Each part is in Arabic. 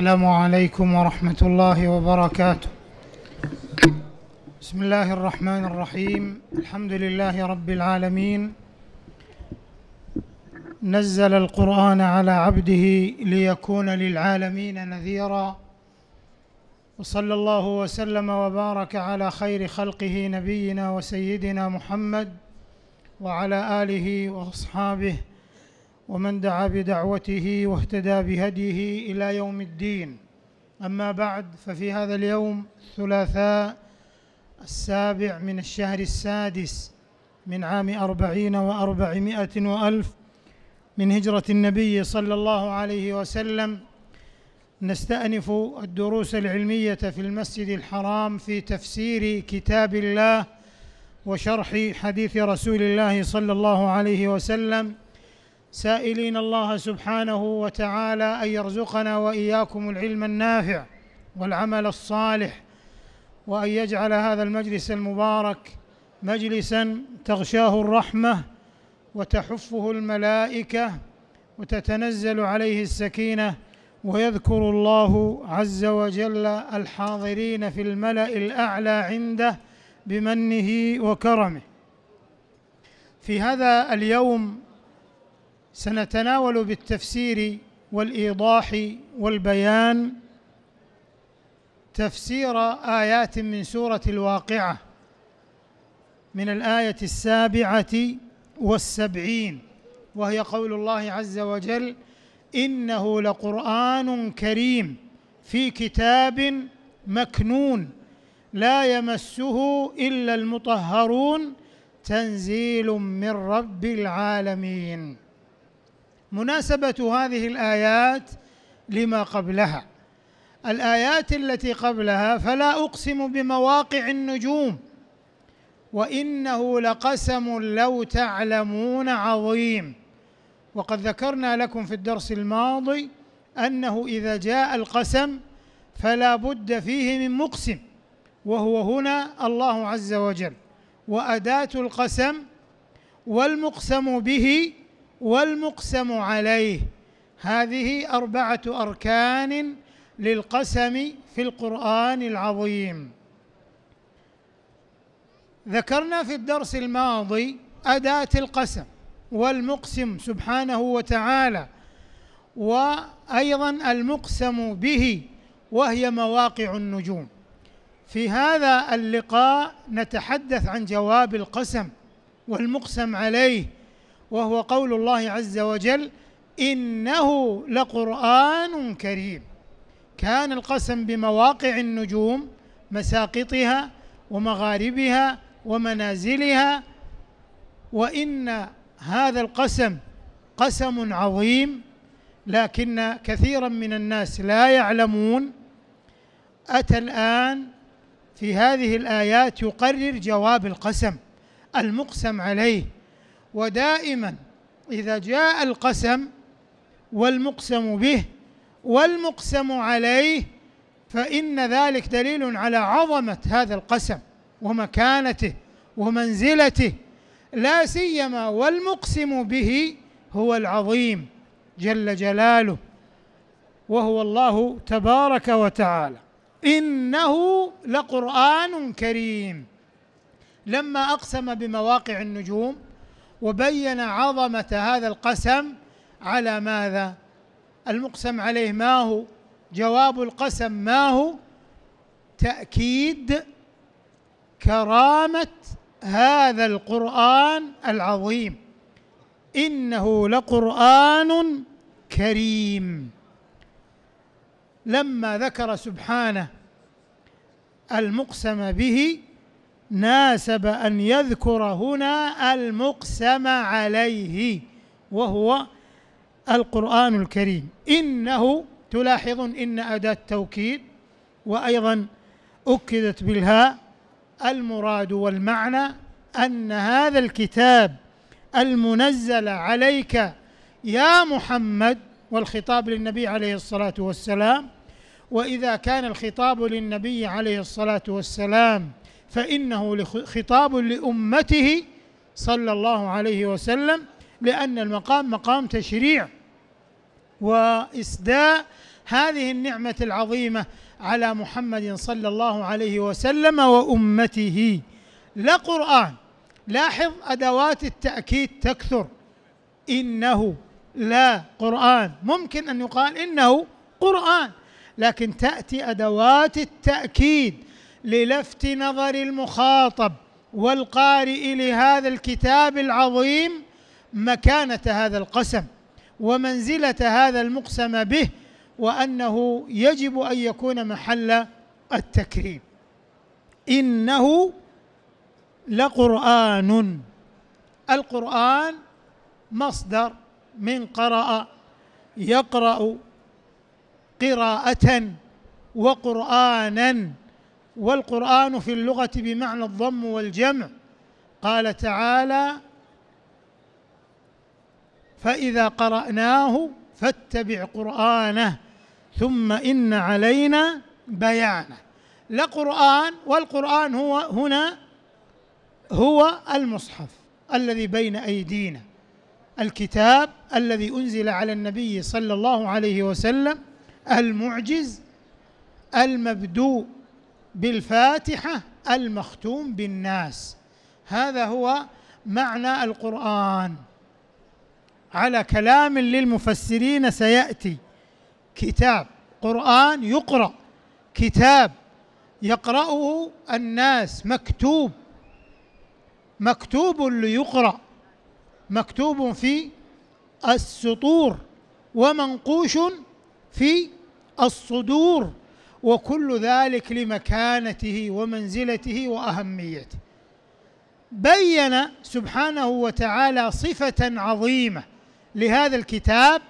السلام عليكم ورحمة الله وبركاته بسم الله الرحمن الرحيم الحمد لله رب العالمين نزل القرآن على عبده ليكون للعالمين نذيرا وصلى الله وسلم وبارك على خير خلقه نبينا وسيدنا محمد وعلى آله وأصحابه ومن دعا بدعوته واهتدى بهديه الى يوم الدين اما بعد ففي هذا اليوم الثلاثاء السابع من الشهر السادس من عام أربعين وأربعمائة وألف من هجرة النبي صلى الله عليه وسلم نستأنف الدروس العلمية في المسجد الحرام في تفسير كتاب الله وشرح حديث رسول الله صلى الله عليه وسلم سائلين الله سبحانه وتعالى ان يرزقنا واياكم العلم النافع والعمل الصالح وان يجعل هذا المجلس المبارك مجلسا تغشاه الرحمه وتحفه الملائكه وتتنزل عليه السكينه ويذكر الله عز وجل الحاضرين في الملا الاعلى عنده بمنه وكرمه في هذا اليوم سنتناول بالتفسير والايضاح والبيان تفسير ايات من سوره الواقعه من الايه السابعه والسبعين وهي قول الله عز وجل انه لقران كريم في كتاب مكنون لا يمسه الا المطهرون تنزيل من رب العالمين مناسبة هذه الآيات لما قبلها الآيات التي قبلها فلا أقسم بمواقع النجوم وإنه لقسم لو تعلمون عظيم وقد ذكرنا لكم في الدرس الماضي أنه إذا جاء القسم فلا بد فيه من مقسم وهو هنا الله عز وجل وأداة القسم والمقسم به والمقسم عليه هذه أربعة أركان للقسم في القرآن العظيم ذكرنا في الدرس الماضي أداة القسم والمقسم سبحانه وتعالى وأيضا المقسم به وهي مواقع النجوم في هذا اللقاء نتحدث عن جواب القسم والمقسم عليه وهو قول الله عز وجل إنه لقرآن كريم كان القسم بمواقع النجوم مساقطها ومغاربها ومنازلها وإن هذا القسم قسم عظيم لكن كثيرا من الناس لا يعلمون أتى الآن في هذه الآيات يقرر جواب القسم المقسم عليه ودائما إذا جاء القسم والمقسم به والمقسم عليه فإن ذلك دليل على عظمة هذا القسم ومكانته ومنزلته لا سيما والمقسم به هو العظيم جل جلاله وهو الله تبارك وتعالى انه لقران كريم لما اقسم بمواقع النجوم وبين عظمة هذا القسم على ماذا المقسم عليه ما هو جواب القسم ما هو تأكيد كرامة هذا القرآن العظيم إنه لقرآن كريم لما ذكر سبحانه المقسم به ناسب أن يذكر هنا المقسم عليه وهو القرآن الكريم إنه تلاحظون إن أداة توكيد وأيضا أكدت بالهاء المراد والمعنى أن هذا الكتاب المنزل عليك يا محمد والخطاب للنبي عليه الصلاة والسلام وإذا كان الخطاب للنبي عليه الصلاة والسلام فإنه خطاب لأمته صلى الله عليه وسلم لأن المقام مقام تشريع وإسداء هذه النعمة العظيمة على محمد صلى الله عليه وسلم وأمته لا قرآن لاحظ أدوات التأكيد تكثر إنه لا قرآن ممكن أن يقال إنه قرآن لكن تأتي أدوات التأكيد للفت نظر المخاطب والقارئ لهذا الكتاب العظيم مكانة هذا القسم ومنزلة هذا المقسم به وأنه يجب أن يكون محل التكريم إنه لقرآن القرآن مصدر من قرأ يقرأ قراءة وقرآنا والقرآن في اللغة بمعنى الضم والجمع قال تعالى فإذا قرأناه فاتبع قرآنه ثم إن علينا بيانه لقرآن والقرآن هو هنا هو المصحف الذي بين أيدينا الكتاب الذي أنزل على النبي صلى الله عليه وسلم المعجز المبدوء بالفاتحة المختوم بالناس هذا هو معنى القرآن على كلام للمفسرين سيأتي كتاب قرآن يقرأ كتاب يقرأه الناس مكتوب مكتوب ليقرأ مكتوب في السطور ومنقوش في الصدور وكل ذلك لمكانته ومنزلته واهميته بين سبحانه وتعالى صفه عظيمه لهذا الكتاب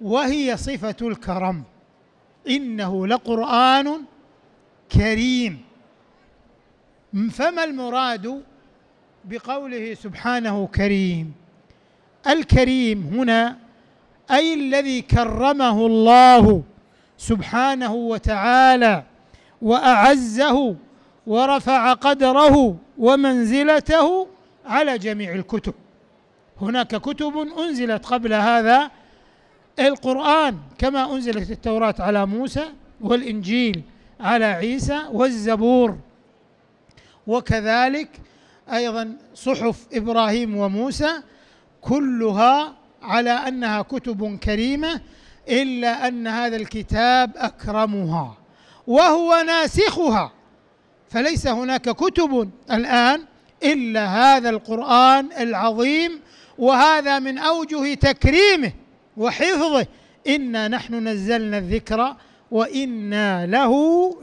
وهي صفه الكرم انه لقران كريم فما المراد بقوله سبحانه كريم الكريم هنا اي الذي كرمه الله سبحانه وتعالى واعزه ورفع قدره ومنزلته على جميع الكتب هناك كتب انزلت قبل هذا القران كما انزلت التوراه على موسى والانجيل على عيسى والزبور وكذلك ايضا صحف ابراهيم وموسى كلها على انها كتب كريمه إلا أن هذا الكتاب أكرمها وهو ناسخها فليس هناك كتب الآن إلا هذا القرآن العظيم وهذا من أوجه تكريمه وحفظه إنا نحن نزلنا الذكر وإنا له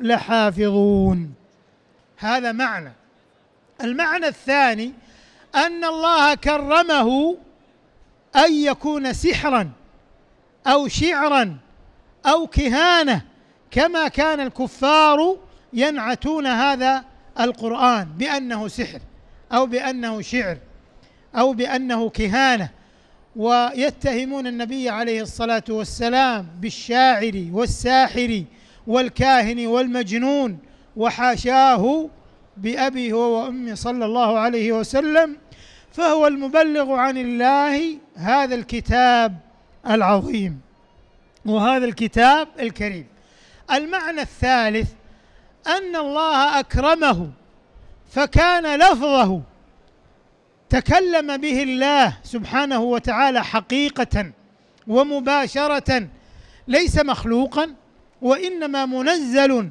لحافظون هذا معنى المعنى الثاني أن الله كرمه أن يكون سحرا أو شعرا أو كهانة كما كان الكفار ينعتون هذا القرآن بأنه سحر أو بأنه شعر أو بأنه كهانة ويتهمون النبي عليه الصلاة والسلام بالشاعر والساحر والكاهن والمجنون وحاشاه بأبي هو وأمي صلى الله عليه وسلم فهو المبلغ عن الله هذا الكتاب العظيم وهذا الكتاب الكريم المعنى الثالث أن الله أكرمه فكان لفظه تكلم به الله سبحانه وتعالى حقيقة ومباشرة ليس مخلوقا وإنما منزل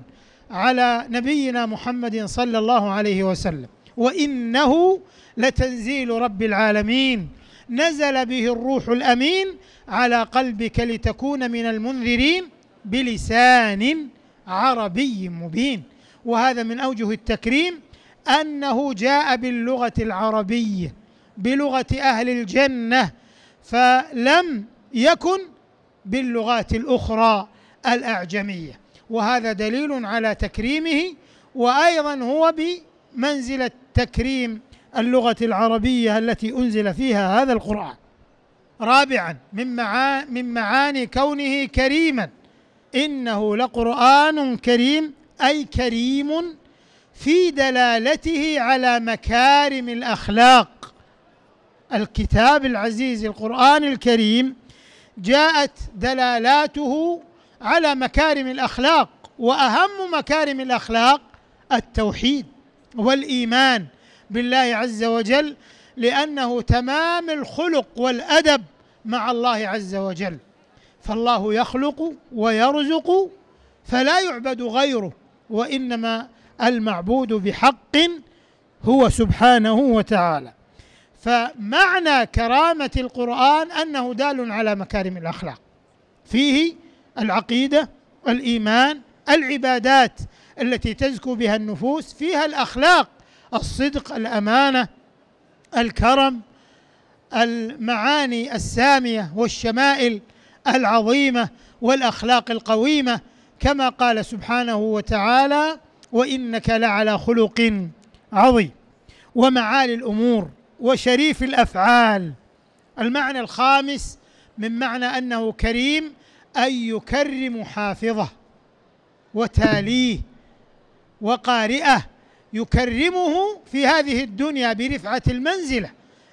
على نبينا محمد صلى الله عليه وسلم وإنه لتنزيل رب العالمين نزل به الروح الامين على قلبك لتكون من المنذرين بلسان عربي مبين وهذا من اوجه التكريم انه جاء باللغه العربيه بلغه اهل الجنه فلم يكن باللغات الاخرى الاعجميه وهذا دليل على تكريمه وايضا هو بمنزله تكريم اللغة العربية التي أنزل فيها هذا القرآن رابعا من, من معاني كونه كريما إنه لقرآن كريم أي كريم في دلالته على مكارم الأخلاق الكتاب العزيز القرآن الكريم جاءت دلالاته على مكارم الأخلاق وأهم مكارم الأخلاق التوحيد والإيمان بالله عز وجل لأنه تمام الخلق والأدب مع الله عز وجل فالله يخلق ويرزق فلا يعبد غيره وإنما المعبود بحق هو سبحانه وتعالى فمعنى كرامة القرآن أنه دال على مكارم الأخلاق فيه العقيدة الإيمان العبادات التي تزكو بها النفوس فيها الأخلاق الصدق الامانه الكرم المعاني الساميه والشمائل العظيمه والاخلاق القويمه كما قال سبحانه وتعالى وانك لعلى خلق عظيم ومعالي الامور وشريف الافعال المعنى الخامس من معنى انه كريم ان يكرم حافظه وتاليه وقارئه يكرمه في هذه الدنيا برفعة المنزلة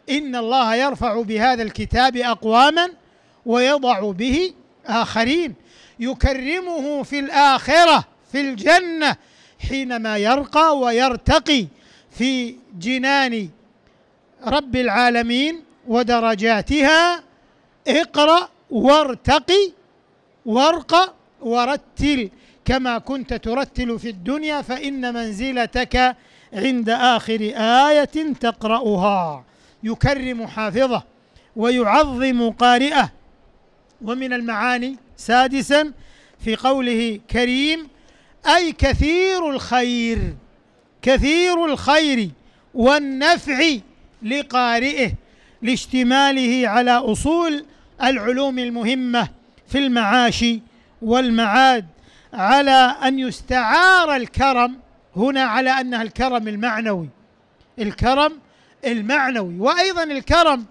إن الله يرفع بهذا الكتاب أقواما ويضع به آخرين يكرمه في الآخرة في الجنة حينما يرقى ويرتقي في جنان رب العالمين ودرجاتها اقرأ وارتقي وارقى ورتل كما كنت ترتل في الدنيا فإن منزلتك عند آخر آية تقرأها يكرم حافظه ويعظم قارئه ومن المعاني سادسا في قوله كريم أي كثير الخير كثير الخير والنفع لقارئه لاشتماله على أصول العلوم المهمة في المعاش والمعاد على أن يستعار الكرم هنا على أنها الكرم المعنوي الكرم المعنوي وأيضا الكرم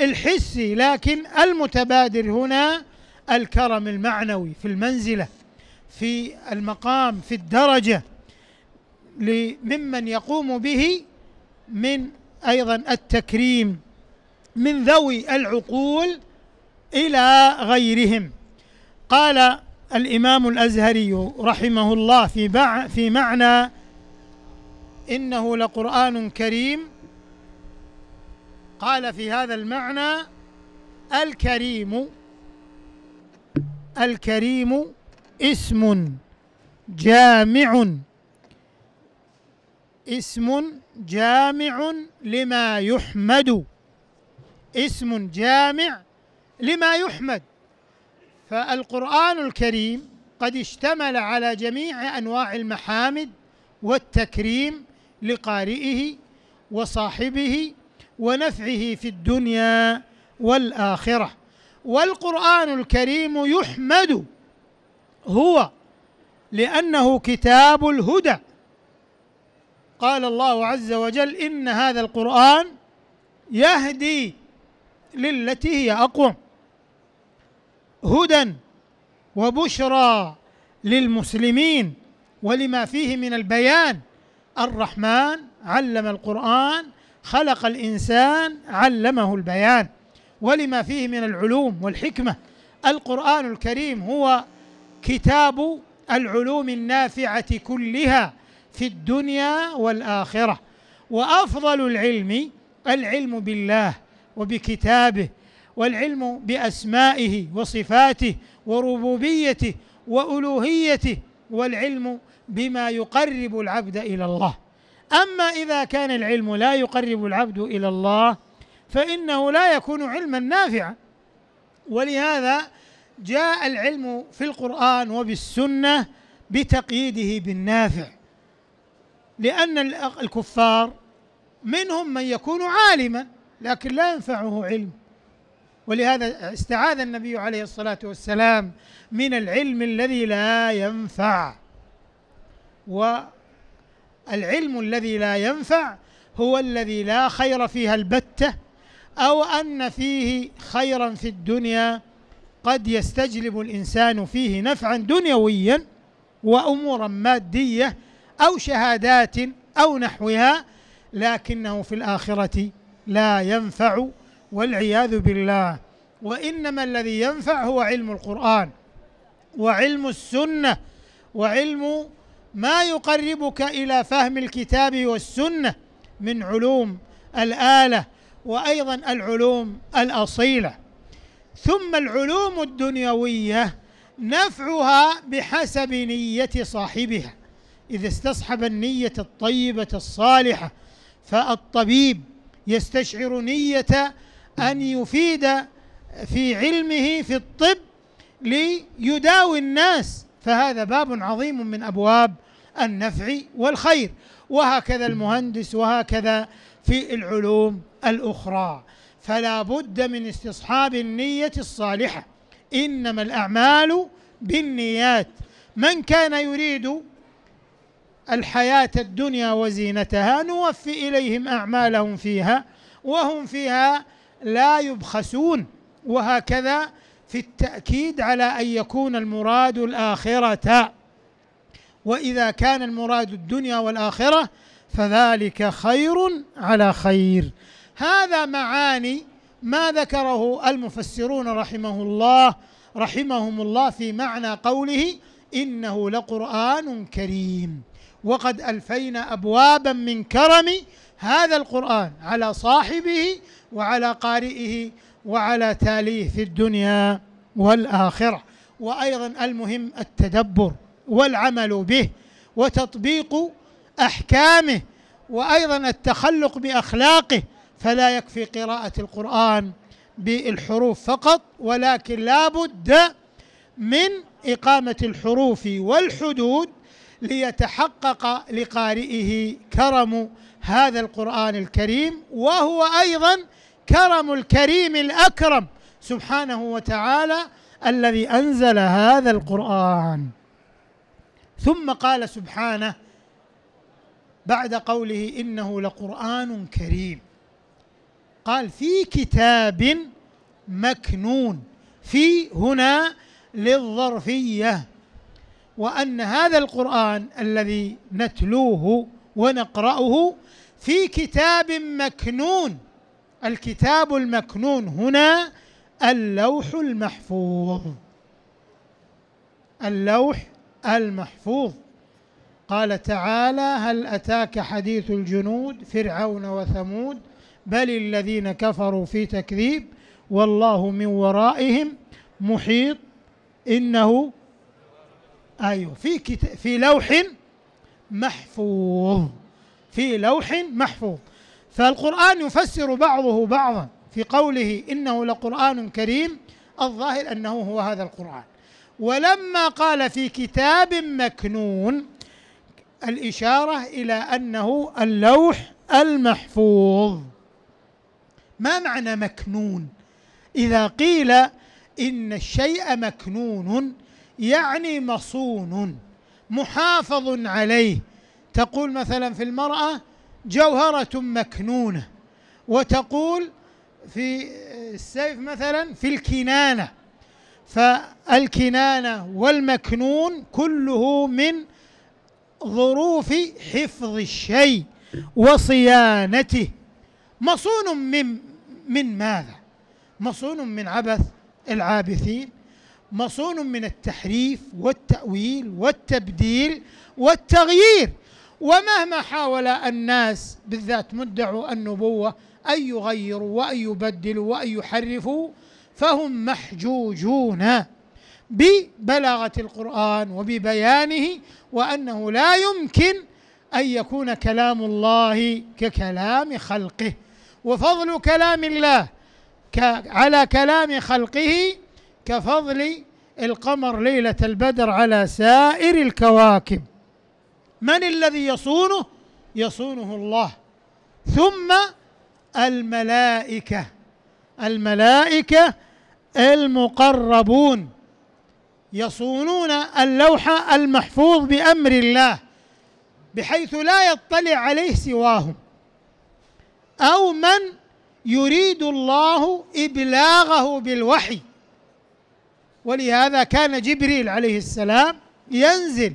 الحسي لكن المتبادر هنا الكرم المعنوي في المنزلة في المقام في الدرجة ممن يقوم به من أيضا التكريم من ذوي العقول إلى غيرهم قال الإمام الأزهري رحمه الله في بع في معنى إنه لقرآن كريم قال في هذا المعنى الكريم الكريم اسم جامع اسم جامع لما يحمد اسم جامع لما يحمد فالقرآن الكريم قد اشتمل على جميع أنواع المحامد والتكريم لقارئه وصاحبه ونفعه في الدنيا والآخرة والقرآن الكريم يحمد هو لأنه كتاب الهدى قال الله عز وجل إن هذا القرآن يهدي للتي هي أقوم هدى وبشرى للمسلمين ولما فيه من البيان الرحمن علم القرآن خلق الإنسان علمه البيان ولما فيه من العلوم والحكمة القرآن الكريم هو كتاب العلوم النافعة كلها في الدنيا والآخرة وأفضل العلم العلم بالله وبكتابه والعلم باسمائه وصفاته وربوبيته والوهيته والعلم بما يقرب العبد الى الله اما اذا كان العلم لا يقرب العبد الى الله فانه لا يكون علما نافعا ولهذا جاء العلم في القران وبالسنه بتقييده بالنافع لان الكفار منهم من يكون عالما لكن لا ينفعه علم ولهذا استعاذ النبي عليه الصلاة والسلام من العلم الذي لا ينفع والعلم الذي لا ينفع هو الذي لا خير فيها البتة أو أن فيه خيرا في الدنيا قد يستجلب الإنسان فيه نفعا دنيويا وأمورا مادية أو شهادات أو نحوها لكنه في الآخرة لا ينفع والعياذ بالله وإنما الذي ينفع هو علم القرآن وعلم السنة وعلم ما يقربك إلى فهم الكتاب والسنة من علوم الآلة وأيضا العلوم الأصيلة ثم العلوم الدنيوية نفعها بحسب نية صاحبها إذا استصحب النية الطيبة الصالحة فالطبيب يستشعر نية أن يفيد في علمه في الطب ليداوي الناس فهذا باب عظيم من أبواب النفع والخير وهكذا المهندس وهكذا في العلوم الأخرى فلا بد من استصحاب النية الصالحة إنما الأعمال بالنيات من كان يريد الحياة الدنيا وزينتها نوفي إليهم أعمالهم فيها وهم فيها لا يبخسون وهكذا في التأكيد على أن يكون المراد الآخرة وإذا كان المراد الدنيا والآخرة فذلك خير على خير هذا معاني ما ذكره المفسرون رحمه الله رحمهم الله في معنى قوله إنه لقرآن كريم وقد ألفينا أبوابا من كرم هذا القرآن على صاحبه وعلى قارئه وعلى تاليه في الدنيا والاخره وايضا المهم التدبر والعمل به وتطبيق احكامه وايضا التخلق باخلاقه فلا يكفي قراءه القران بالحروف فقط ولكن لا بد من اقامه الحروف والحدود ليتحقق لقارئه كرم هذا القران الكريم وهو ايضا الكرم الكريم الأكرم سبحانه وتعالى الذي أنزل هذا القرآن ثم قال سبحانه بعد قوله إنه لقرآن كريم قال في كتاب مكنون في هنا للظرفية وأن هذا القرآن الذي نتلوه ونقرأه في كتاب مكنون الكتاب المكنون هنا اللوح المحفوظ اللوح المحفوظ قال تعالى هل أتاك حديث الجنود فرعون وثمود بل الذين كفروا في تكذيب والله من ورائهم محيط إنه أيوه في في لوح محفوظ في لوح محفوظ فالقرآن يفسر بعضه بعضا في قوله إنه لقرآن كريم الظاهر أنه هو هذا القرآن ولما قال في كتاب مكنون الإشارة إلى أنه اللوح المحفوظ ما معنى مكنون إذا قيل إن الشيء مكنون يعني مصون محافظ عليه تقول مثلا في المرأة جوهرة مكنونة وتقول في السيف مثلا في الكنانة فالكنانة والمكنون كله من ظروف حفظ الشيء وصيانته مصون من من ماذا؟ مصون من عبث العابثين مصون من التحريف والتأويل والتبديل والتغيير ومهما حاول الناس بالذات مدعوا النبوة أن يغيروا وأن يبدلوا وأن يحرفوا فهم محجوجون ببلاغة القرآن وببيانه وأنه لا يمكن أن يكون كلام الله ككلام خلقه وفضل كلام الله على كلام خلقه كفضل القمر ليلة البدر على سائر الكواكب من الذي يصونه يصونه الله ثم الملائكة الملائكة المقربون يصونون اللوح المحفوظ بأمر الله بحيث لا يطلع عليه سواهم أو من يريد الله إبلاغه بالوحي ولهذا كان جبريل عليه السلام ينزل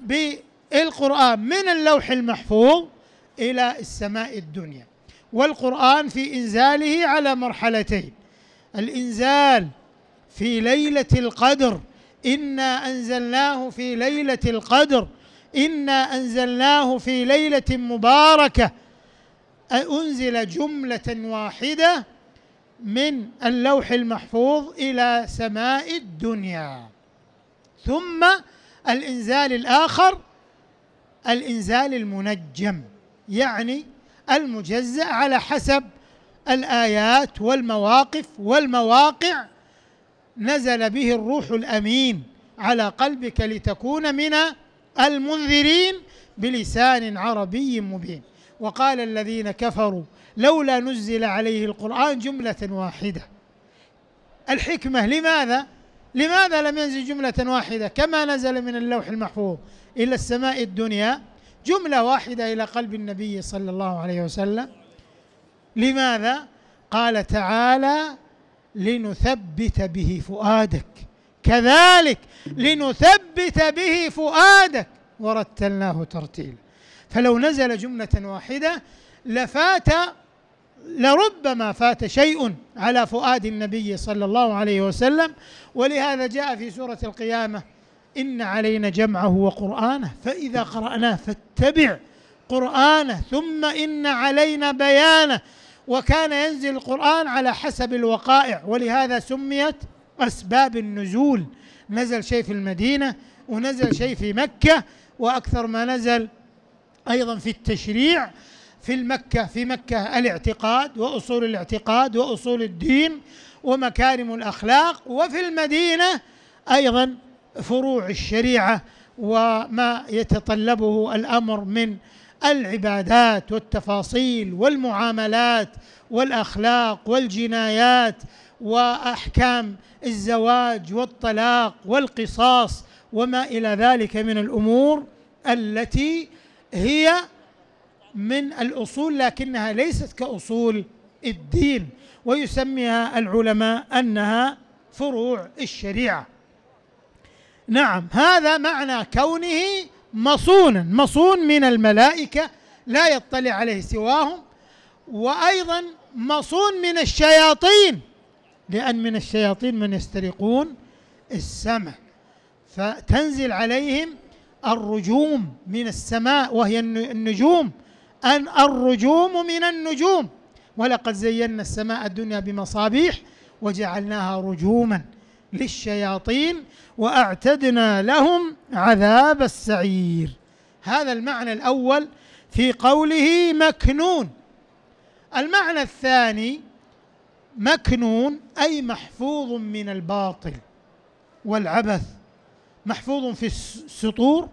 ب القرآن من اللوح المحفوظ إلى السماء الدنيا والقرآن في إنزاله على مرحلتين الإنزال في ليلة القدر إنا أنزلناه في ليلة القدر إنا أنزلناه في ليلة مباركة أنزل جملة واحدة من اللوح المحفوظ إلى سماء الدنيا ثم الإنزال الآخر الإنزال المنجم يعني المجزأ على حسب الآيات والمواقف والمواقع نزل به الروح الأمين على قلبك لتكون من المنذرين بلسان عربي مبين وقال الذين كفروا لولا نزل عليه القرآن جملة واحدة الحكمة لماذا؟ لماذا لم ينزل جملة واحدة كما نزل من اللوح المحفوظ إلى السماء الدنيا جملة واحدة إلى قلب النبي صلى الله عليه وسلم لماذا؟ قال تعالى لنثبت به فؤادك كذلك لنثبت به فؤادك ورتلناه ترتيلا فلو نزل جملة واحدة لفات لربما فات شيء على فؤاد النبي صلى الله عليه وسلم ولهذا جاء في سورة القيامة إن علينا جمعه وقرآنه فإذا قرأناه فاتبع قرآنه ثم إن علينا بيانه وكان ينزل القرآن على حسب الوقائع ولهذا سميت أسباب النزول نزل شيء في المدينة ونزل شيء في مكة وأكثر ما نزل أيضا في التشريع في المكة في مكة الاعتقاد وأصول الاعتقاد وأصول الدين ومكارم الأخلاق وفي المدينة أيضا فروع الشريعه وما يتطلبه الامر من العبادات والتفاصيل والمعاملات والاخلاق والجنايات واحكام الزواج والطلاق والقصاص وما الى ذلك من الامور التي هي من الاصول لكنها ليست كاصول الدين ويسميها العلماء انها فروع الشريعه نعم هذا معنى كونه مصونا مصون من الملائكة لا يطلع عليه سواهم وأيضا مصون من الشياطين لأن من الشياطين من يسترقون السمع فتنزل عليهم الرجوم من السماء وهي النجوم أن الرجوم من النجوم ولقد زينا السماء الدنيا بمصابيح وجعلناها رجوما للشياطين واعتدنا لهم عذاب السعير هذا المعنى الاول في قوله مكنون المعنى الثاني مكنون اي محفوظ من الباطل والعبث محفوظ في السطور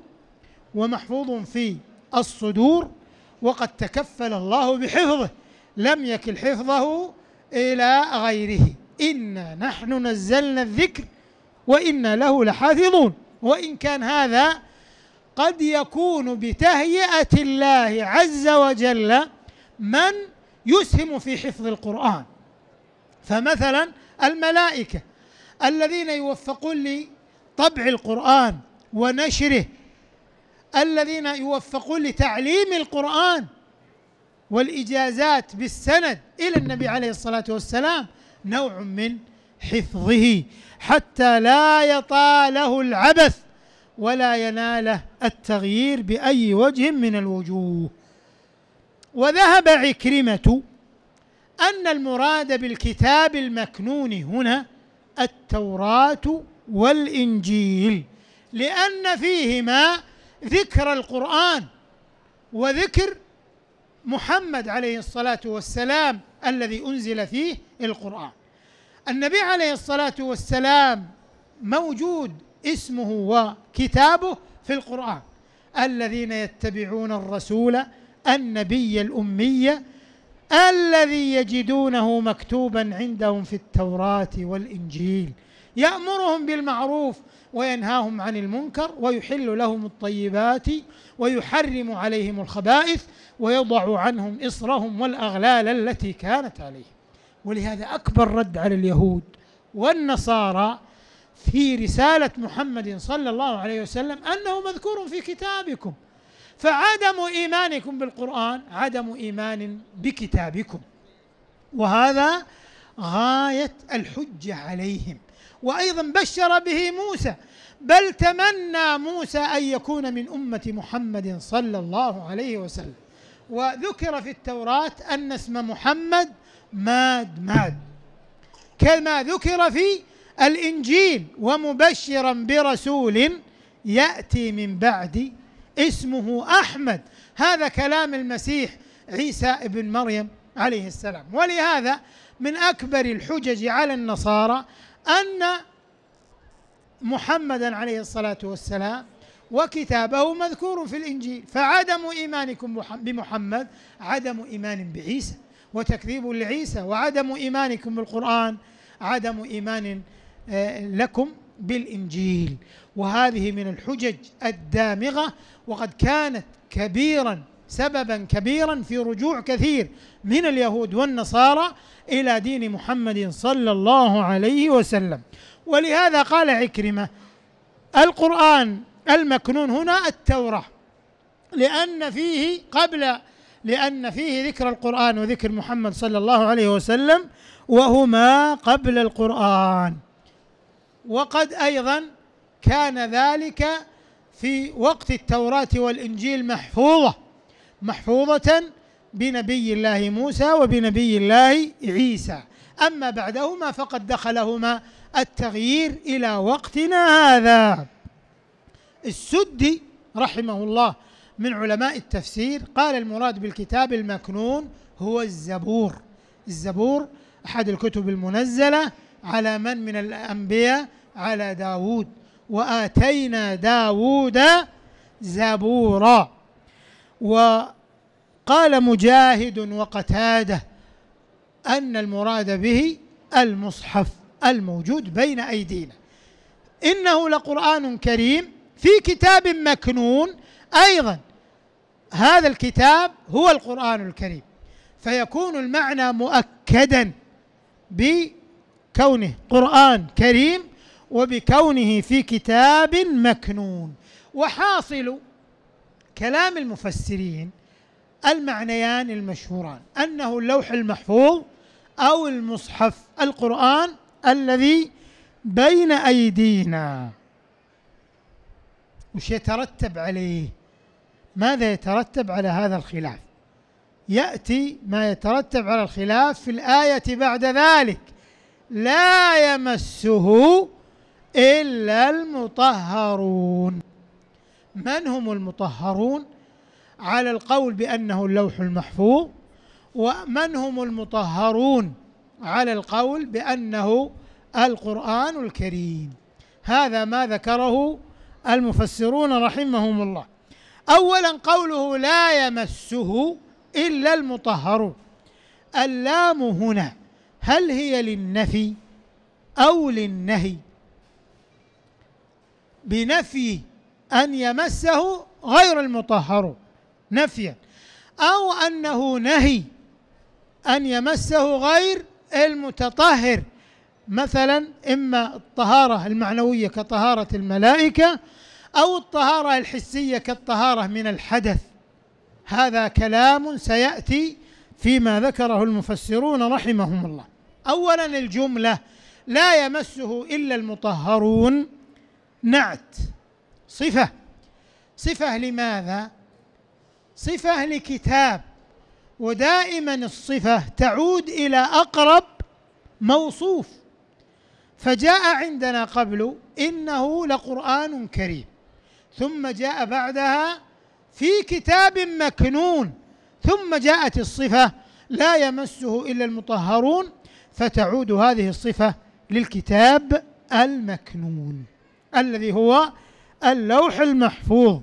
ومحفوظ في الصدور وقد تكفل الله بحفظه لم يكل حفظه الى غيره إنا نحن نزلنا الذكر وإنا له لحافظون وإن كان هذا قد يكون بتهيئة الله عز وجل من يسهم في حفظ القرآن فمثلا الملائكة الذين يوفقون لطبع القرآن ونشره الذين يوفقون لتعليم القرآن والإجازات بالسند إلى النبي عليه الصلاة والسلام نوع من حفظه حتى لا يطاله العبث ولا يناله التغيير بأي وجه من الوجوه وذهب عكرمة أن المراد بالكتاب المكنون هنا التوراة والإنجيل لأن فيهما ذكر القرآن وذكر محمد عليه الصلاة والسلام الذي أنزل فيه القرآن النبي عليه الصلاة والسلام موجود اسمه وكتابه في القرآن الذين يتبعون الرسول النبي الأمي الذي يجدونه مكتوبا عندهم في التوراة والإنجيل يأمرهم بالمعروف وينهاهم عن المنكر ويحل لهم الطيبات ويحرم عليهم الخبائث ويضع عنهم إصرهم والأغلال التي كانت عليهم ولهذا أكبر رد على اليهود والنصارى في رسالة محمد صلى الله عليه وسلم أنه مذكور في كتابكم فعدم إيمانكم بالقرآن عدم إيمان بكتابكم وهذا غاية الحجة عليهم وأيضا بشر به موسى بل تمنى موسى أن يكون من أمة محمد صلى الله عليه وسلم وذكر في التوراة أن اسم محمد ماد ماد كما ذكر في الإنجيل ومبشرا برسول يأتي من بعدي اسمه أحمد هذا كلام المسيح عيسى ابن مريم عليه السلام ولهذا من أكبر الحجج على النصارى أن محمدا عليه الصلاة والسلام وكتابه مذكور في الإنجيل فعدم إيمانكم بمحمد عدم إيمان بعيسى وتكذيب لعيسى وعدم إيمانكم بالقرآن عدم إيمان آه، لكم بالإنجيل وهذه من الحجج الدامغة وقد كانت كبيرا سببا كبيرا في رجوع كثير من اليهود والنصارى إلى دين محمد صلى الله عليه وسلم ولهذا قال عكرمة القرآن المكنون هنا التوراة لأن فيه قبل لأن فيه ذكر القرآن وذكر محمد صلى الله عليه وسلم وهما قبل القرآن وقد أيضا كان ذلك في وقت التوراة والإنجيل محفوظة محفوظة بنبي الله موسى وبنبي الله عيسى أما بعدهما فقد دخلهما التغيير إلى وقتنا هذا السدي رحمه الله من علماء التفسير قال المراد بالكتاب المكنون هو الزبور الزبور أحد الكتب المنزلة على من من الأنبياء على داود وآتينا داود زبورا وقال مجاهد وقتاده أن المراد به المصحف الموجود بين أيدينا إنه لقرآن كريم في كتاب مكنون أيضا هذا الكتاب هو القرآن الكريم فيكون المعنى مؤكدا بكونه قرآن كريم وبكونه في كتاب مكنون وحاصل كلام المفسرين المعنيان المشهوران أنه اللوح المحفوظ أو المصحف القرآن الذي بين أيدينا وش يترتب عليه ماذا يترتب على هذا الخلاف يأتي ما يترتب على الخلاف في الآية بعد ذلك لا يمسه إلا المطهرون من هم المطهرون على القول بأنه اللوح المحفوظ ومن هم المطهرون على القول بأنه القرآن الكريم هذا ما ذكره المفسرون رحمهم الله أولا قوله لا يمسه إلا المطهرون اللام هنا هل هي للنفي أو للنهي بنفي أن يمسه غير المطهر نفيا أو أنه نهي أن يمسه غير المتطهر مثلا إما الطهارة المعنوية كطهارة الملائكة أو الطهارة الحسية كالطهارة من الحدث هذا كلام سيأتي فيما ذكره المفسرون رحمهم الله أولا الجملة لا يمسه إلا المطهرون نعت صفة صفة لماذا؟ صفة لكتاب ودائما الصفة تعود إلى أقرب موصوف فجاء عندنا قبل إنه لقرآن كريم ثم جاء بعدها في كتاب مكنون ثم جاءت الصفة لا يمسه إلا المطهرون فتعود هذه الصفة للكتاب المكنون الذي هو اللوح المحفوظ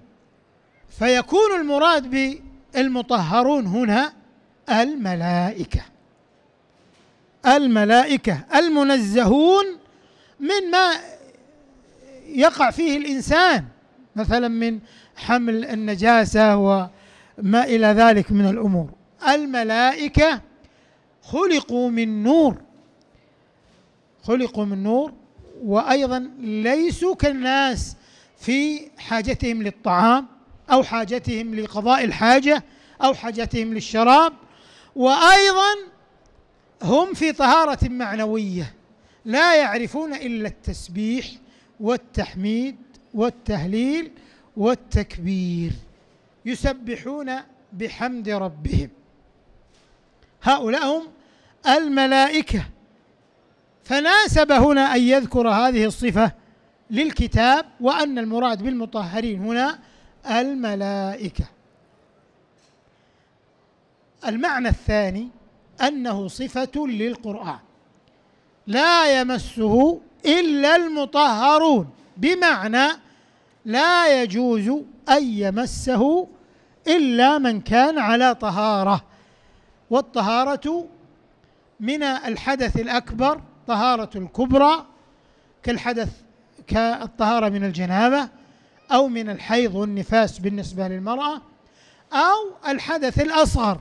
فيكون المراد بالمطهرون هنا الملائكة الملائكة المنزهون من ما يقع فيه الإنسان مثلا من حمل النجاسة وما إلى ذلك من الأمور الملائكة خلقوا من نور خلقوا من نور وأيضا ليسوا كالناس في حاجتهم للطعام أو حاجتهم لقضاء الحاجة أو حاجتهم للشراب وأيضا هم في طهارة معنوية لا يعرفون إلا التسبيح والتحميد والتهليل والتكبير يسبحون بحمد ربهم هؤلاء هم الملائكة فناسب هنا أن يذكر هذه الصفة للكتاب وأن المراد بالمطهرين هنا الملائكة المعنى الثاني أنه صفة للقرآن لا يمسه إلا المطهرون بمعنى لا يجوز أن يمسه إلا من كان على طهارة والطهارة من الحدث الأكبر طهارة الكبرى كالحدث كالطهارة من الجنابة أو من الحيض والنفاس بالنسبة للمرأة أو الحدث الأصغر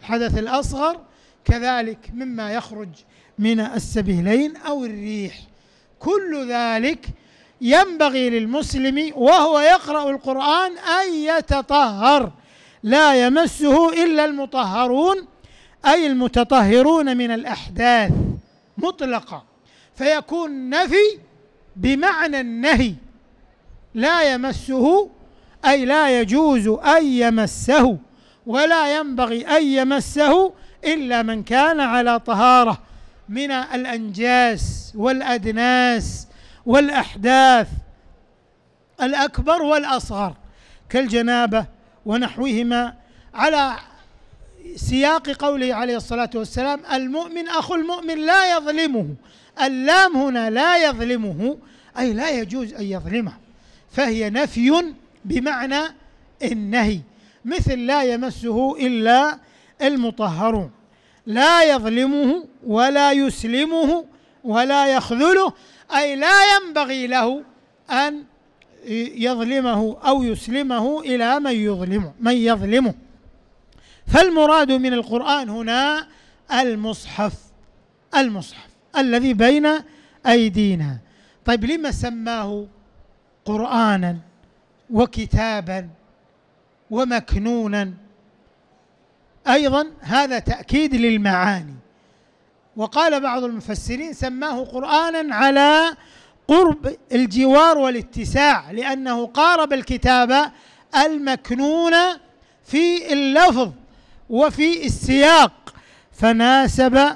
الحدث الأصغر كذلك مما يخرج من السبيلين أو الريح كل ذلك ينبغي للمسلم وهو يقرأ القرآن أن يتطهر لا يمسه إلا المطهرون أي المتطهرون من الأحداث مطلقة فيكون نفي بمعنى النهي لا يمسه أي لا يجوز أن يمسه ولا ينبغي أن يمسه إلا من كان على طهارة من الأنجاس والأدناس والأحداث الأكبر والأصغر كالجنابة ونحوهما على سياق قوله عليه الصلاة والسلام المؤمن أخو المؤمن لا يظلمه اللام هنا لا يظلمه أي لا يجوز أن يظلمه فهي نفي بمعنى النهي مثل لا يمسه إلا المطهرون لا يظلمه ولا يسلمه ولا يخذله أي لا ينبغي له أن يظلمه أو يسلمه إلى من يظلمه من يظلمه فالمراد من القرآن هنا المصحف المصحف الذي بين أيدينا طيب لما سماه قرآنا وكتابا ومكنونا أيضا هذا تأكيد للمعاني وقال بعض المفسرين سماه قرآنا على قرب الجوار والاتساع لأنه قارب الكتاب المكنون في اللفظ وفي السياق فناسب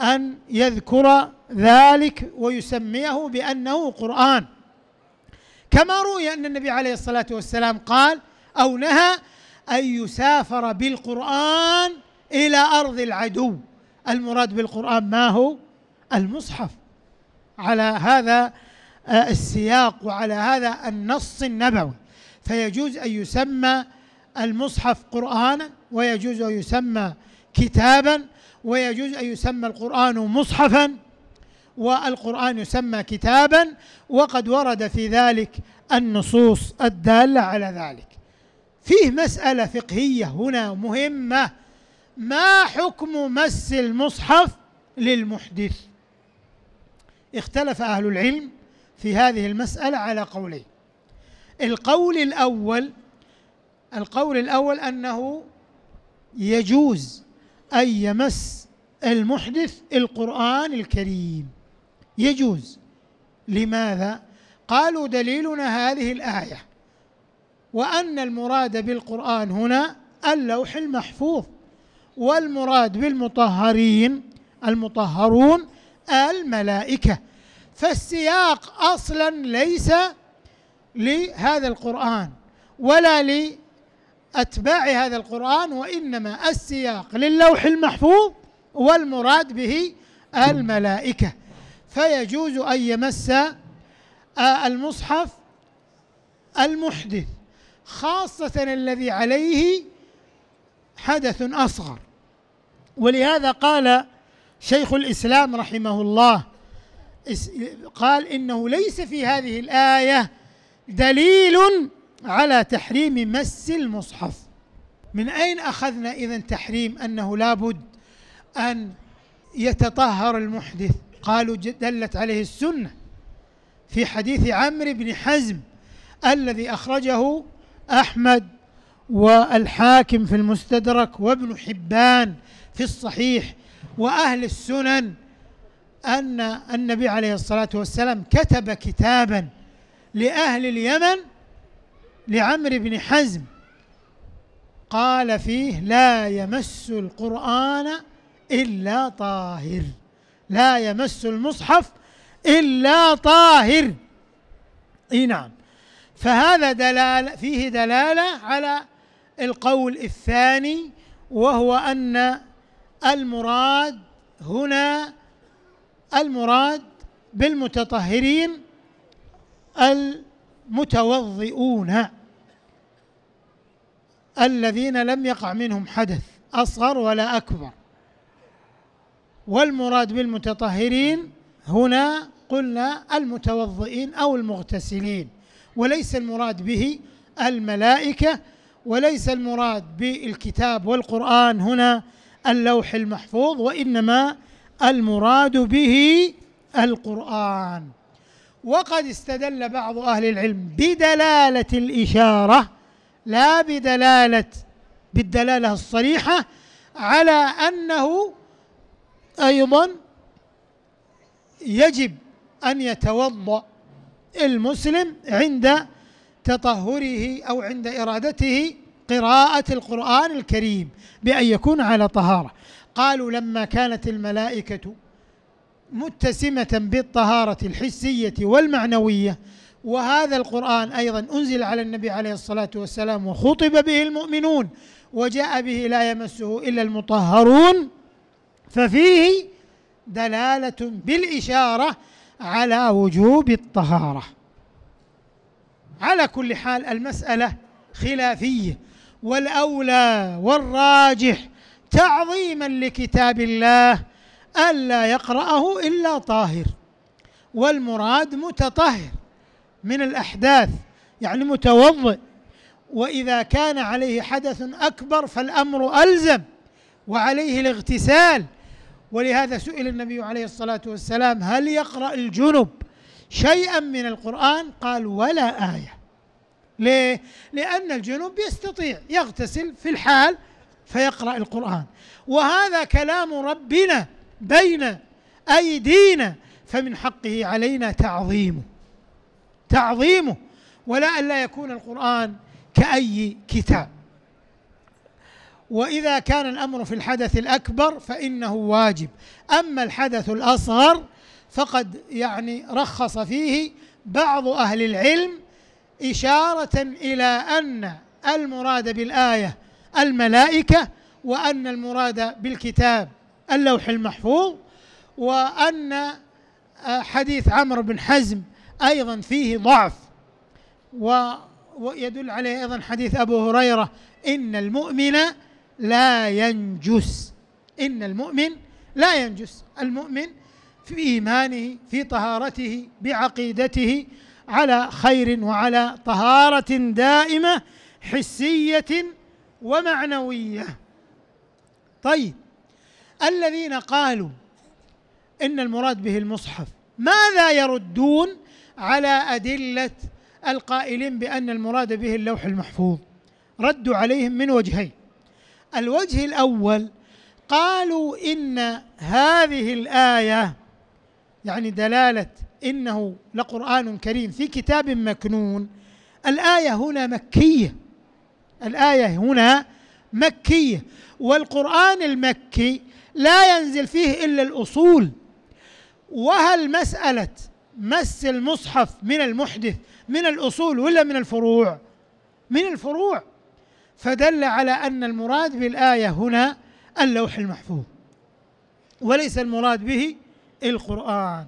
أن يذكر ذلك ويسميه بأنه قرآن كما روي أن النبي عليه الصلاة والسلام قال أو نهى أن يسافر بالقرآن إلى أرض العدو المراد بالقرآن ما هو المصحف على هذا آه، السياق وعلى هذا النص النبوي فيجوز أن يسمى المصحف قرآنا ويجوز أن يسمى كتابا ويجوز أن يسمى القرآن مصحفا والقرآن يسمى كتابا وقد ورد في ذلك النصوص الدالة على ذلك فيه مسألة فقهية هنا مهمة ما حكم مس المصحف للمحدث اختلف أهل العلم في هذه المسألة على قولين القول الأول القول الأول أنه يجوز أن يمس المحدث القرآن الكريم يجوز لماذا؟ قالوا دليلنا هذه الآية وأن المراد بالقرآن هنا اللوح المحفوظ والمراد بالمطهرين المطهرون الملائكة فالسياق أصلا ليس لهذا القرآن ولا لأتباع هذا القرآن وإنما السياق للوح المحفوظ والمراد به الملائكة فيجوز أن يمس آه، المصحف المحدث خاصة الذي عليه حدث أصغر ولهذا قال شيخ الاسلام رحمه الله قال انه ليس في هذه الايه دليل على تحريم مس المصحف من اين اخذنا اذا تحريم انه لابد ان يتطهر المحدث قالوا دلت عليه السنه في حديث عمرو بن حزم الذي اخرجه احمد والحاكم في المستدرك وابن حبان في الصحيح وأهل السنن أن النبي عليه الصلاة والسلام كتب كتابا لأهل اليمن لعمرو بن حزم قال فيه لا يمس القرآن إلا طاهر لا يمس المصحف إلا طاهر اي نعم فهذا دلالة فيه دلالة على القول الثاني وهو أن المراد هنا المراد بالمتطهرين المتوضئون الذين لم يقع منهم حدث اصغر ولا اكبر والمراد بالمتطهرين هنا قلنا المتوضئين او المغتسلين وليس المراد به الملائكه وليس المراد بالكتاب والقران هنا اللوح المحفوظ وإنما المراد به القرآن وقد استدل بعض أهل العلم بدلالة الإشارة لا بدلالة بالدلالة الصريحة على أنه أيضا يجب أن يتوضأ المسلم عند تطهره أو عند إرادته قراءة القرآن الكريم بأن يكون على طهارة قالوا لما كانت الملائكة متسمة بالطهارة الحسية والمعنوية وهذا القرآن أيضا أنزل على النبي عليه الصلاة والسلام وخطب به المؤمنون وجاء به لا يمسه إلا المطهرون ففيه دلالة بالإشارة على وجوب الطهارة على كل حال المسألة خلافية والأولى والراجح تعظيما لكتاب الله ألا يقرأه إلا طاهر والمراد متطهر من الأحداث يعني متوضئ وإذا كان عليه حدث أكبر فالأمر ألزم وعليه الاغتسال ولهذا سئل النبي عليه الصلاة والسلام هل يقرأ الجنب شيئا من القرآن قال ولا آية ليه؟ لأن الجنوب يستطيع يغتسل في الحال فيقرأ القرآن وهذا كلام ربنا بين أيدينا فمن حقه علينا تعظيمه تعظيمه ولا لا يكون القرآن كأي كتاب وإذا كان الأمر في الحدث الأكبر فإنه واجب أما الحدث الأصغر فقد يعني رخص فيه بعض أهل العلم إشارة إلى أن المراد بالآية الملائكة وأن المراد بالكتاب اللوح المحفوظ وأن آه، حديث عمرو بن حزم أيضا فيه ضعف ويدل عليه أيضا حديث أبو هريرة إن المؤمن لا ينجس إن المؤمن لا ينجس المؤمن في إيمانه في طهارته بعقيدته على خير وعلى طهارة دائمة حسية ومعنوية طيب الذين قالوا إن المراد به المصحف ماذا يردون على أدلة القائلين بأن المراد به اللوح المحفوظ ردوا عليهم من وجهين الوجه الأول قالوا إن هذه الآية يعني دلالة إنه لقرآن كريم في كتاب مكنون الآية هنا مكية الآية هنا مكية والقرآن المكي لا ينزل فيه إلا الأصول وهل مسألة مس المصحف من المحدث من الأصول ولا من الفروع من الفروع فدل على أن المراد بالآية هنا اللوح المحفوظ وليس المراد به القرآن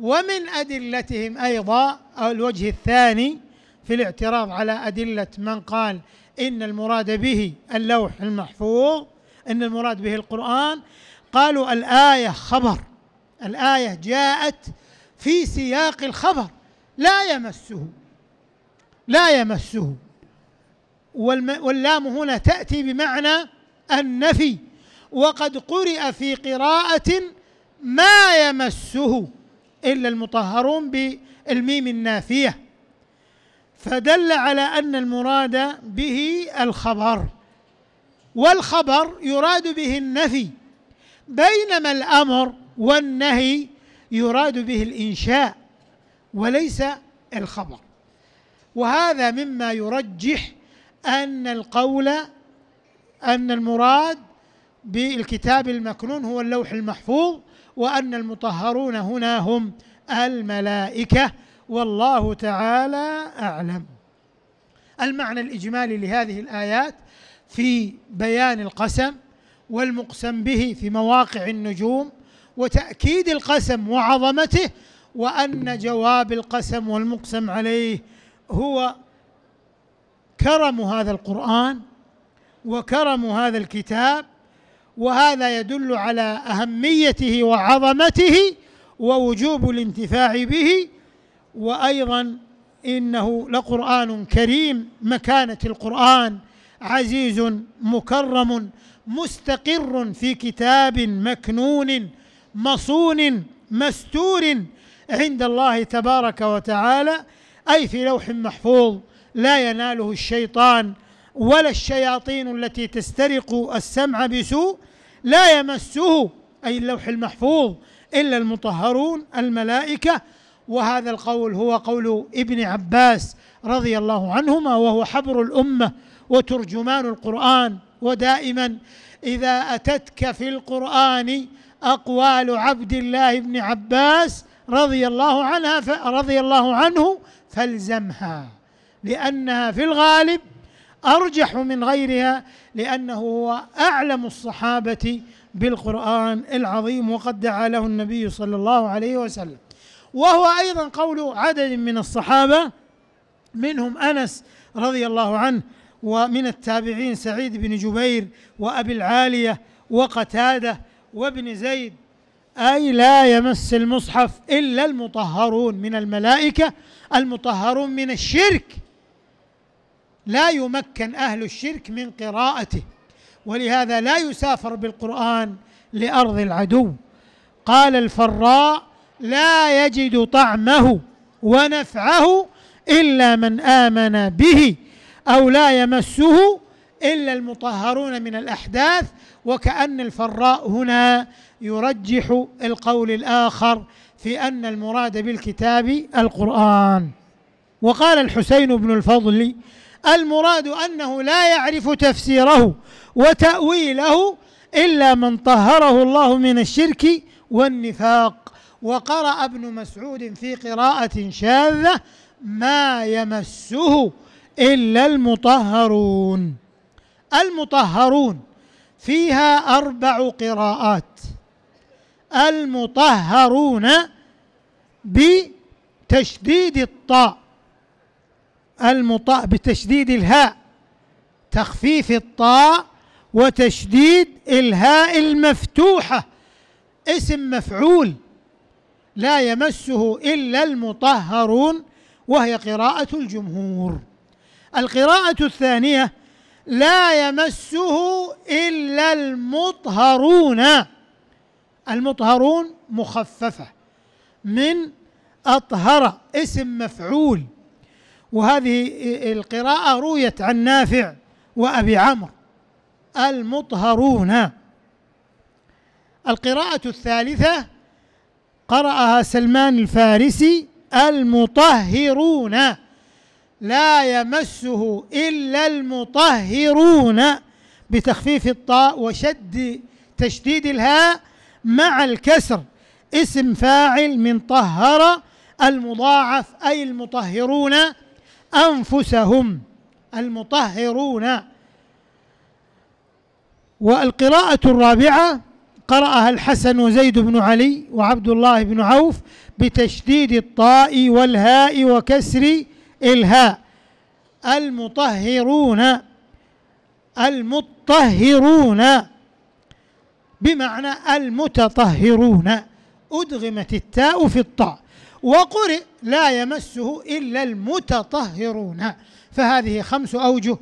ومن أدلتهم أيضا أو الوجه الثاني في الاعتراض على أدلة من قال إن المراد به اللوح المحفوظ إن المراد به القرآن قالوا الآية خبر الآية جاءت في سياق الخبر لا يمسه لا يمسه واللام هنا تأتي بمعنى النفي وقد قرئ في قراءة ما يمسه إلا المطهرون بالميم النافية فدل على أن المراد به الخبر والخبر يراد به النفي بينما الأمر والنهي يراد به الإنشاء وليس الخبر وهذا مما يرجح أن القول أن المراد بالكتاب المكنون هو اللوح المحفوظ وأن المطهرون هنا هم الملائكة والله تعالى أعلم المعنى الإجمالي لهذه الآيات في بيان القسم والمقسم به في مواقع النجوم وتأكيد القسم وعظمته وأن جواب القسم والمقسم عليه هو كرم هذا القرآن وكرم هذا الكتاب وهذا يدل على اهميته وعظمته ووجوب الانتفاع به وايضا انه لقران كريم مكانه القران عزيز مكرم مستقر في كتاب مكنون مصون مستور عند الله تبارك وتعالى اي في لوح محفوظ لا يناله الشيطان ولا الشياطين التي تسترق السمع بسوء لا يمسه أي اللوح المحفوظ إلا المطهرون الملائكة وهذا القول هو قول ابن عباس رضي الله عنهما وهو حبر الأمة وترجمان القرآن ودائما إذا أتتك في القرآن أقوال عبد الله بن عباس رضي الله عنها رضي الله عنه فالزمها لأنها في الغالب أرجح من غيرها لأنه هو أعلم الصحابة بالقرآن العظيم وقد دعا له النبي صلى الله عليه وسلم وهو أيضا قول عدد من الصحابة منهم أنس رضي الله عنه ومن التابعين سعيد بن جبير وأبي العالية وقتادة وابن زيد أي لا يمس المصحف إلا المطهرون من الملائكة المطهرون من الشرك لا يمكن اهل الشرك من قراءته ولهذا لا يسافر بالقران لارض العدو قال الفراء لا يجد طعمه ونفعه الا من امن به او لا يمسه الا المطهرون من الاحداث وكان الفراء هنا يرجح القول الاخر في ان المراد بالكتاب القران وقال الحسين بن الفضل المراد أنه لا يعرف تفسيره وتأويله إلا من طهره الله من الشرك والنفاق وقرأ ابن مسعود في قراءة شاذة ما يمسه إلا المطهرون المطهرون فيها أربع قراءات المطهرون بتشديد الطاء المطاء بتشديد الهاء تخفيف الطاء وتشديد الهاء المفتوحة اسم مفعول لا يمسه إلا المطهرون وهي قراءة الجمهور القراءة الثانية لا يمسه إلا المطهرون المطهرون مخففة من أطهر اسم مفعول وهذه القراءة رويت عن نافع وأبي عمرو المطهرون القراءة الثالثة قرأها سلمان الفارسي المطهرون لا يمسه إلا المطهرون بتخفيف الطاء وشد تشديد الهاء مع الكسر اسم فاعل من طهر المضاعف أي المطهرون أنفسهم المطهرون والقراءة الرابعة قرأها الحسن وزيد بن علي وعبد الله بن عوف بتشديد الطاء والهاء وكسر الهاء المطهرون المطهرون بمعنى المتطهرون أدغمت التاء في الطاء وقرئ لا يمسه إلا المتطهرون فهذه خمس أوجه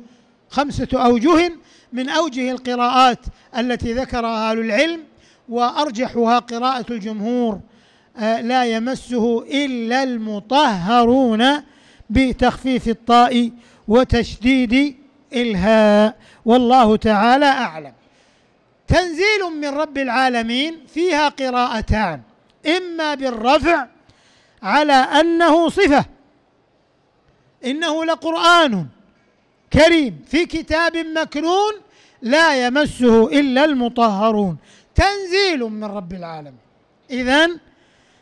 خمسة أوجه من أوجه القراءات التي ذكرها أهل العلم وأرجحها قراءة الجمهور آه، لا يمسه إلا المطهرون بتخفيف الطاء وتشديد الهاء والله تعالى أعلم تنزيل من رب العالمين فيها قراءتان إما بالرفع على انه صفه انه لقران كريم في كتاب مكنون لا يمسه الا المطهرون تنزيل من رب العالمين اذا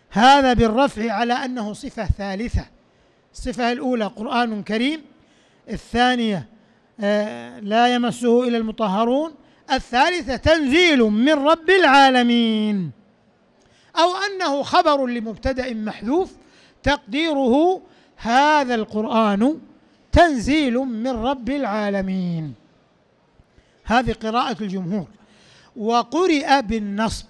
هذا بالرفع على انه صفه ثالثه الصفه الاولى قران كريم الثانيه آه، لا يمسه الا المطهرون الثالثه تنزيل من رب العالمين أو أنه خبر لمبتدأ محذوف تقديره هذا القرآن تنزيل من رب العالمين هذه قراءة الجمهور وقرئ بالنصب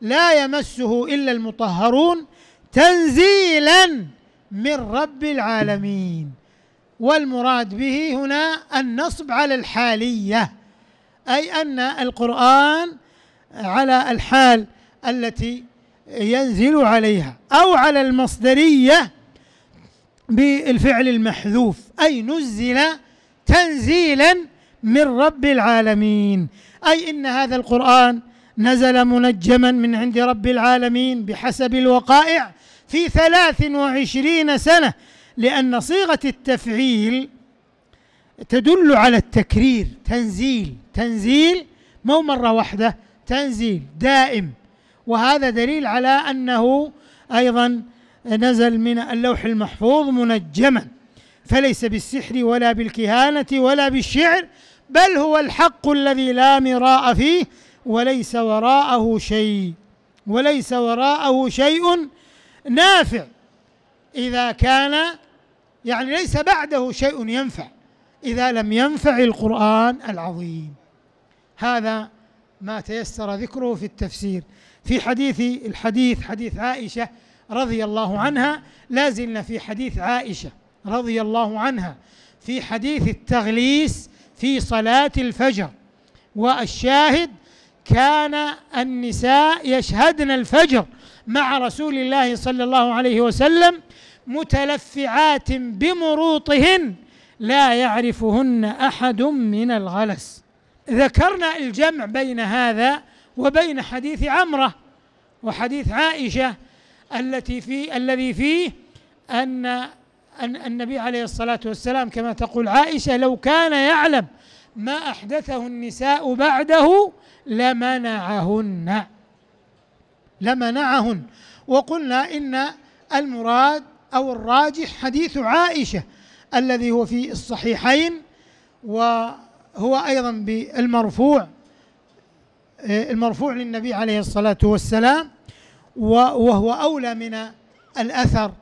لا يمسه إلا المطهرون تنزيلا من رب العالمين والمراد به هنا النصب على الحالية أي أن القرآن على الحال التي ينزل عليها أو على المصدرية بالفعل المحذوف أي نزل تنزيلا من رب العالمين أي إن هذا القرآن نزل منجما من عند رب العالمين بحسب الوقائع في ثلاث وعشرين سنة لأن صيغة التفعيل تدل على التكرير تنزيل تنزيل مو مرة واحدة تنزيل دائم وهذا دليل على أنه أيضا نزل من اللوح المحفوظ منجما فليس بالسحر ولا بالكهانة ولا بالشعر بل هو الحق الذي لا مراء فيه وليس وراءه شيء وليس وراءه شيء نافع إذا كان يعني ليس بعده شيء ينفع إذا لم ينفع القرآن العظيم هذا ما تيسر ذكره في التفسير في حديث الحديث حديث عائشة رضي الله عنها لا زلنا في حديث عائشة رضي الله عنها في حديث التغليس في صلاة الفجر والشاهد كان النساء يشهدن الفجر مع رسول الله صلى الله عليه وسلم متلفعات بمروطهن لا يعرفهن احد من الغلس ذكرنا الجمع بين هذا وبين حديث عمره وحديث عائشه التي في الذي فيه ان أن النبي عليه الصلاه والسلام كما تقول عائشه لو كان يعلم ما احدثه النساء بعده لمنعهن لمنعهن وقلنا ان المراد او الراجح حديث عائشه الذي هو في الصحيحين وهو ايضا بالمرفوع آه، المرفوع للنبي عليه الصلاة والسلام وهو أولى من الأثر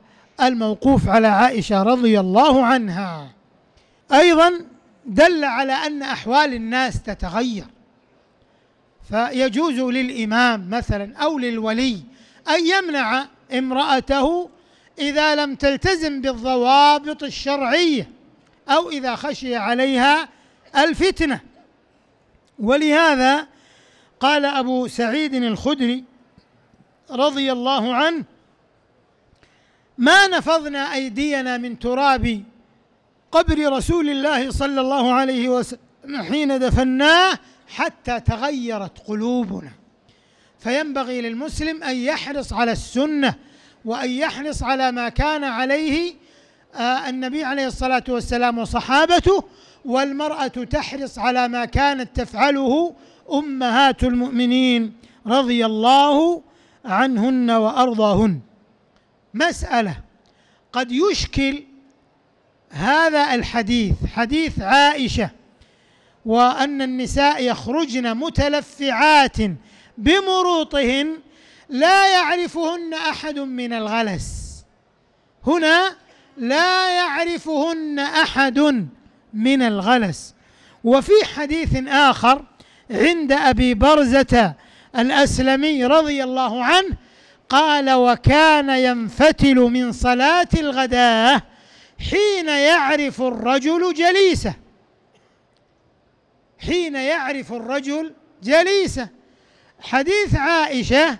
الموقوف على عائشة رضي الله عنها أيضا دل على أن أحوال الناس تتغير فيجوز للإمام مثلا أو للولي أن يمنع امرأته إذا لم تلتزم بالضوابط الشرعية أو إذا خشي عليها الفتنة ولهذا قال أبو سعيد الخدري رضي الله عنه ما نفضنا أيدينا من تراب قبر رسول الله صلى الله عليه وسلم حين دفناه حتى تغيرت قلوبنا فينبغي للمسلم أن يحرص على السنة وأن يحرص على ما كان عليه آه، النبي عليه الصلاة والسلام وصحابته والمرأة تحرص على ما كانت تفعله امهات المؤمنين رضي الله عنهن وارضاهن مساله قد يشكل هذا الحديث حديث عائشه وان النساء يخرجن متلفعات بمروطهن لا يعرفهن احد من الغلس هنا لا يعرفهن احد من الغلس وفي حديث اخر عند أبي برزة الأسلمي رضي الله عنه قال وكان ينفتل من صلاة الغداة حين يعرف الرجل جليسه حين يعرف الرجل جليسه حديث عائشة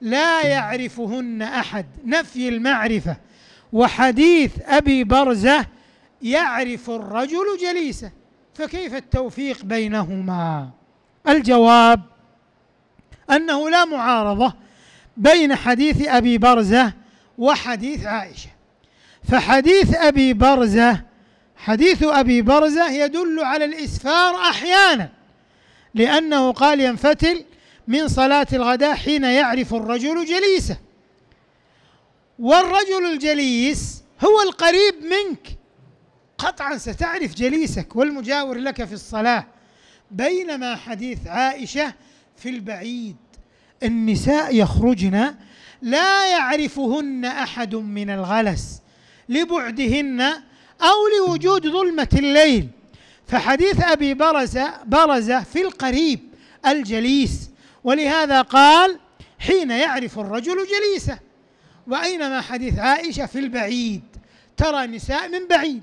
لا يعرفهن أحد نفي المعرفة وحديث أبي برزة يعرف الرجل جليسه فكيف التوفيق بينهما؟ الجواب أنه لا معارضة بين حديث أبي برزة وحديث عائشة فحديث أبي برزة حديث أبي برزة يدل على الإسفار أحيانا لأنه قال ينفتل من صلاة الغداء حين يعرف الرجل جليسه والرجل الجليس هو القريب منك قطعا ستعرف جليسك والمجاور لك في الصلاه بينما حديث عائشة في البعيد النساء يخرجن لا يعرفهن أحد من الغلس لبعدهن أو لوجود ظلمة الليل فحديث أبي برزة برزة في القريب الجليس ولهذا قال حين يعرف الرجل جليسه وأينما حديث عائشة في البعيد ترى نساء من بعيد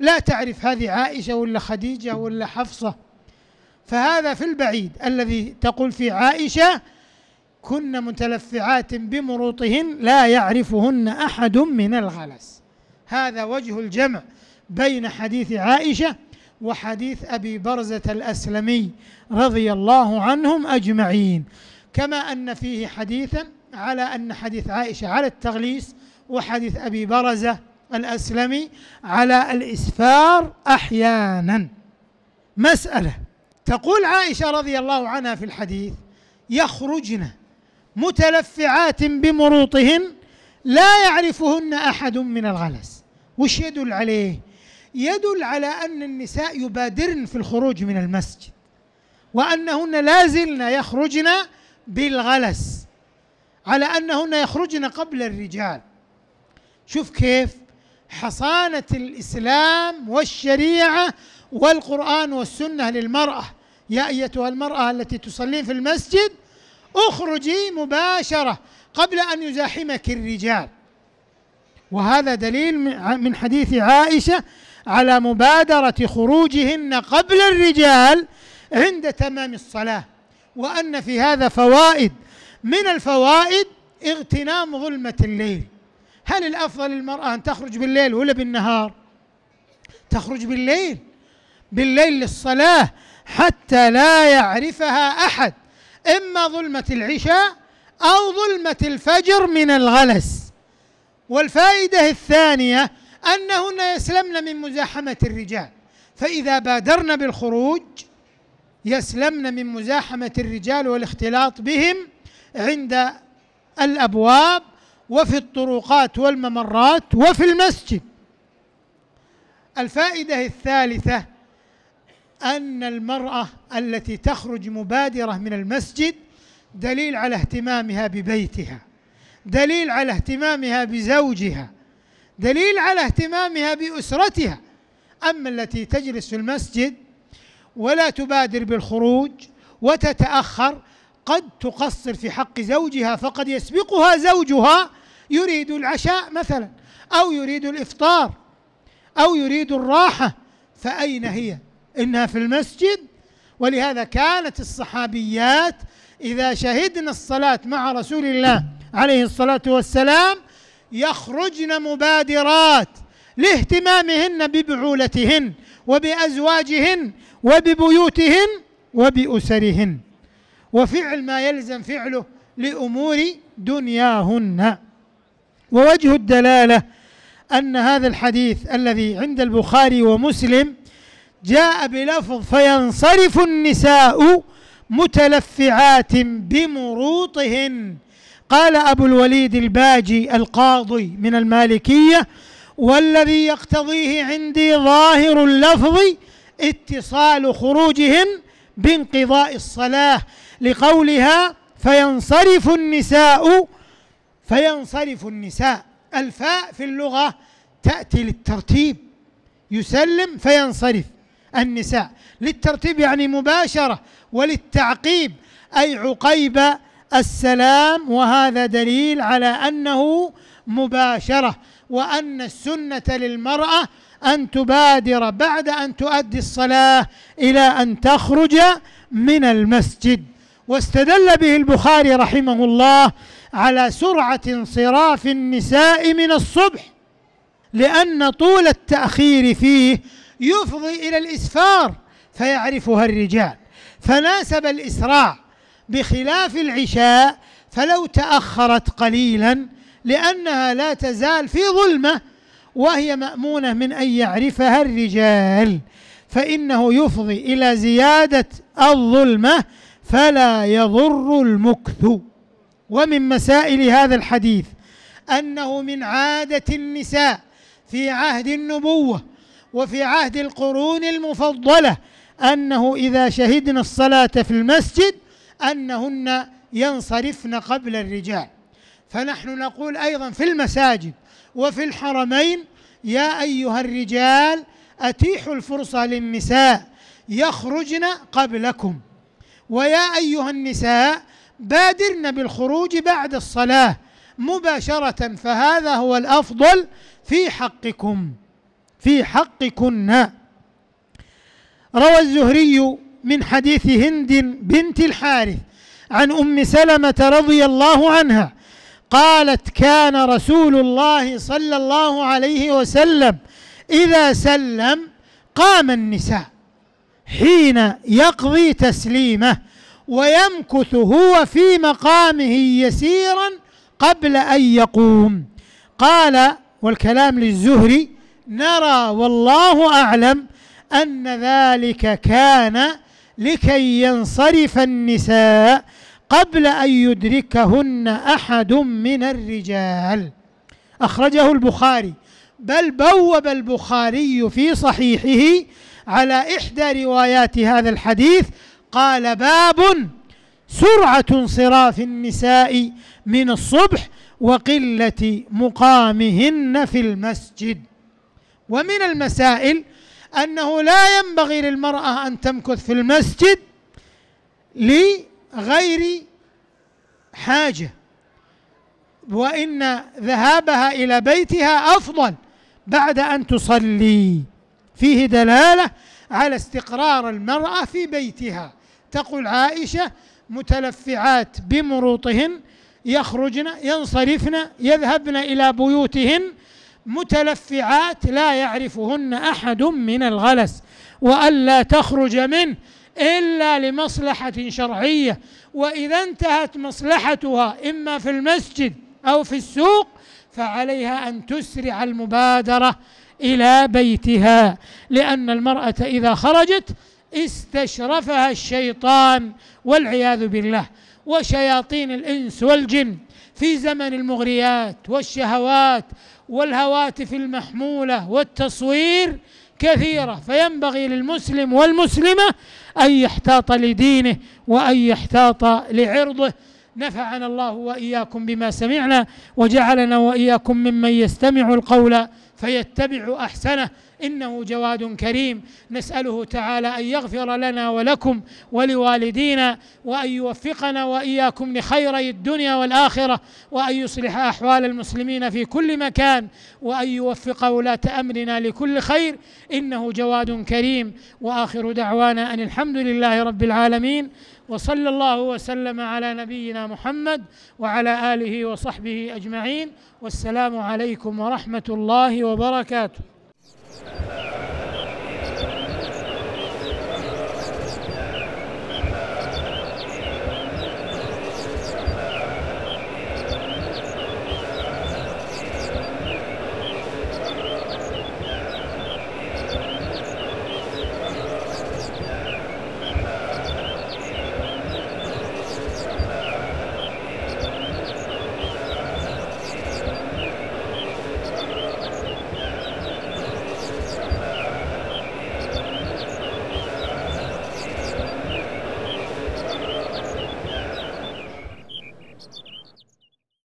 لا تعرف هذه عائشة ولا خديجة ولا حفصة فهذا في البعيد الذي تقول فيه عائشة كن متلفعات بمروطهن لا يعرفهن أحد من الغلس هذا وجه الجمع بين حديث عائشة وحديث أبي برزة الأسلمي رضي الله عنهم أجمعين كما أن فيه حديثا على أن حديث عائشة على التغليس وحديث أبي برزة الأسلمي على الإسفار أحيانا مسألة تقول عائشه رضي الله عنها في الحديث يخرجن متلفعات بمروطهن لا يعرفهن احد من الغلس وش يدل عليه يدل على ان النساء يبادرن في الخروج من المسجد وانهن لازلن يخرجن بالغلس على انهن يخرجن قبل الرجال شوف كيف حصانه الاسلام والشريعه والقران والسنه للمراه يا ايتها المراه التي تصلين في المسجد اخرجي مباشره قبل ان يزاحمك الرجال وهذا دليل من حديث عائشه على مبادره خروجهن قبل الرجال عند تمام الصلاه وان في هذا فوائد من الفوائد اغتنام ظلمه الليل هل الافضل للمراه ان تخرج بالليل ولا بالنهار تخرج بالليل بالليل للصلاه حتى لا يعرفها احد اما ظلمه العشاء او ظلمه الفجر من الغلس والفائده الثانيه انهن يسلمن من مزاحمه الرجال فاذا بادرن بالخروج يسلمن من مزاحمه الرجال والاختلاط بهم عند الابواب وفي الطرقات والممرات وفي المسجد الفائده الثالثه ان المراه التي تخرج مبادره من المسجد دليل على اهتمامها ببيتها دليل على اهتمامها بزوجها دليل على اهتمامها باسرتها اما التي تجلس في المسجد ولا تبادر بالخروج وتتاخر قد تقصر في حق زوجها فقد يسبقها زوجها يريد العشاء مثلا او يريد الافطار او يريد الراحه فاين هي انها في المسجد ولهذا كانت الصحابيات اذا شهدن الصلاه مع رسول الله عليه الصلاه والسلام يخرجن مبادرات لاهتمامهن ببعولتهن وبازواجهن وببيوتهن وباسرهن وفعل ما يلزم فعله لأمور دنياهن ووجه الدلالة أن هذا الحديث الذي عند البخاري ومسلم جاء بلفظ فينصرف النساء متلفعات بمروطهن قال أبو الوليد الباجي القاضي من المالكية والذي يقتضيه عندي ظاهر اللفظ اتصال خروجهن بانقضاء الصلاة لقولها فينصرف النساء فينصرف النساء الفاء في اللغة تأتي للترتيب يسلم فينصرف النساء للترتيب يعني مباشرة وللتعقيب أي عقيب السلام وهذا دليل على أنه مباشرة وأن السنة للمرأة أن تبادر بعد أن تؤدي الصلاة إلى أن تخرج من المسجد واستدل به البخاري رحمه الله على سرعة انصراف النساء من الصبح لأن طول التأخير فيه يفضي إلى الإسفار فيعرفها الرجال فناسب الإسراع بخلاف العشاء فلو تأخرت قليلا لأنها لا تزال في ظلمة وهي مأمونة من أن يعرفها الرجال فإنه يفضي إلى زيادة الظلمة فلا يضر المكث ومن مسائل هذا الحديث أنه من عادة النساء في عهد النبوة وفي عهد القرون المفضلة أنه إذا شهدن الصلاة في المسجد أنهن ينصرفن قبل الرجال فنحن نقول أيضا في المساجد وفي الحرمين يا أيها الرجال أتيحوا الفرصة للنساء يخرجن قبلكم ويا أيها النساء بادرن بالخروج بعد الصلاة مباشرة فهذا هو الأفضل في حقكم في حقكن روى الزهري من حديث هند بنت الحارث عن أم سلمة رضي الله عنها قالت كان رسول الله صلى الله عليه وسلم إذا سلم قام النساء حين يقضي تسليمه ويمكث هو في مقامه يسيرا قبل أن يقوم قال والكلام للزهري نرى والله أعلم أن ذلك كان لكي ينصرف النساء قبل أن يدركهن أحد من الرجال أخرجه البخاري بل بوب البخاري في صحيحه على إحدى روايات هذا الحديث قال باب سرعة انصراف النساء من الصبح وقلة مقامهن في المسجد ومن المسائل أنه لا ينبغي للمرأة أن تمكث في المسجد لغير حاجة وإن ذهابها إلى بيتها أفضل بعد أن تصلي فيه دلاله على استقرار المراه في بيتها تقول عائشه متلفعات بمروطهن يخرجن ينصرفن يذهبن الى بيوتهن متلفعات لا يعرفهن احد من الغلس والا تخرج منه الا لمصلحه شرعيه واذا انتهت مصلحتها اما في المسجد او في السوق فعليها ان تسرع المبادره إلى بيتها لأن المرأة إذا خرجت استشرفها الشيطان والعياذ بالله وشياطين الإنس والجن في زمن المغريات والشهوات والهواتف المحمولة والتصوير كثيرة فينبغي للمسلم والمسلمة أن يحتاط لدينه وأن يحتاط لعرضه نفعنا الله وإياكم بما سمعنا وجعلنا وإياكم ممن يستمع القول فيتبع احسنه انه جواد كريم نساله تعالى ان يغفر لنا ولكم ولوالدينا وان يوفقنا واياكم لخيري الدنيا والاخره وان يصلح احوال المسلمين في كل مكان وان يوفق ولاه امرنا لكل خير انه جواد كريم واخر دعوانا ان الحمد لله رب العالمين وصلى الله وسلم على نبينا محمد وعلى اله وصحبه اجمعين والسلام عليكم ورحمه الله وبركاته